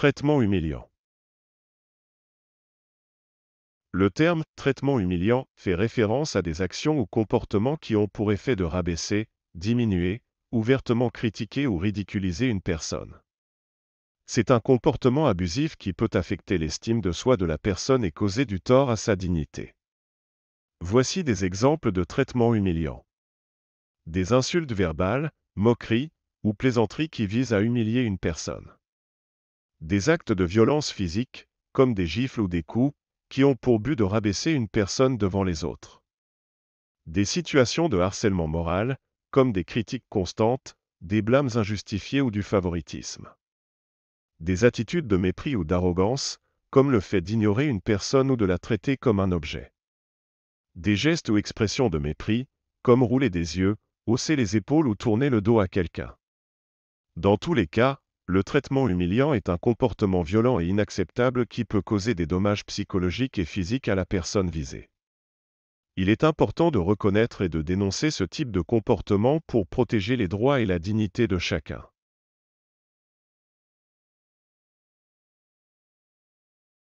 Traitement humiliant. Le terme traitement humiliant fait référence à des actions ou comportements qui ont pour effet de rabaisser, diminuer, ouvertement critiquer ou ridiculiser une personne. C'est un comportement abusif qui peut affecter l'estime de soi de la personne et causer du tort à sa dignité. Voici des exemples de traitements humiliants. Des insultes verbales, moqueries ou plaisanteries qui visent à humilier une personne des actes de violence physique, comme des gifles ou des coups, qui ont pour but de rabaisser une personne devant les autres. Des situations de harcèlement moral, comme des critiques constantes, des blâmes injustifiés ou du favoritisme. Des attitudes de mépris ou d'arrogance, comme le fait d'ignorer une personne ou de la traiter comme un objet. Des gestes ou expressions de mépris, comme rouler des yeux, hausser les épaules ou tourner le dos à quelqu'un. Dans tous les cas, le traitement humiliant est un comportement violent et inacceptable qui peut causer des dommages psychologiques et physiques à la personne visée. Il est important de reconnaître et de dénoncer ce type de comportement pour protéger les droits et la dignité de chacun.